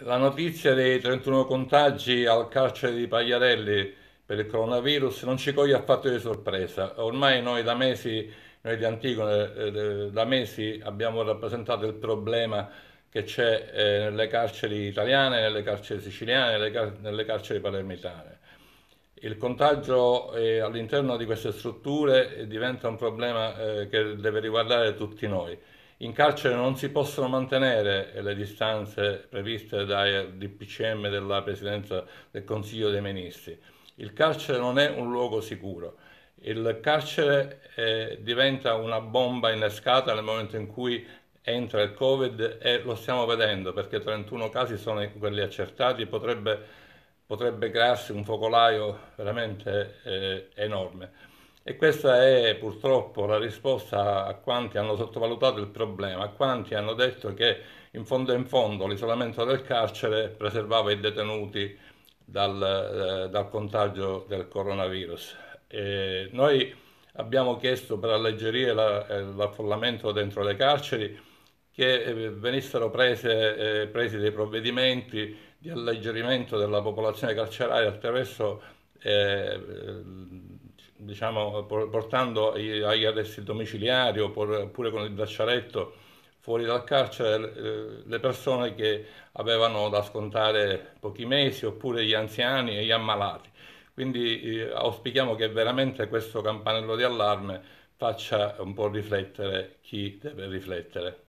La notizia dei 31 contagi al carcere di Pagliarelli per il coronavirus non ci coglie affatto di sorpresa. Ormai noi da mesi, noi di Antigone, eh, eh, da mesi abbiamo rappresentato il problema che c'è eh, nelle carceri italiane, nelle carceri siciliane, nelle, car- nelle carceri palermitane. Il contagio eh, all'interno di queste strutture diventa un problema eh, che deve riguardare tutti noi. In carcere non si possono mantenere le distanze previste dai DPCM della Presidenza del Consiglio dei Ministri. Il carcere non è un luogo sicuro. Il carcere eh, diventa una bomba innescata nel momento in cui entra il Covid e lo stiamo vedendo perché 31 casi sono quelli accertati e potrebbe, potrebbe crearsi un focolaio veramente eh, enorme. E questa è purtroppo la risposta a quanti hanno sottovalutato il problema, a quanti hanno detto che in fondo in fondo l'isolamento del carcere preservava i detenuti dal, eh, dal contagio del coronavirus. E noi abbiamo chiesto per alleggerire eh, l'affollamento dentro le carceri che eh, venissero prese, eh, presi dei provvedimenti di alleggerimento della popolazione carceraria attraverso eh, diciamo, portando agli arresti domiciliari oppure con il braccialetto fuori dal carcere eh, le persone che avevano da scontare pochi mesi oppure gli anziani e gli ammalati. Quindi eh, auspichiamo che veramente questo campanello di allarme faccia un po' riflettere chi deve riflettere.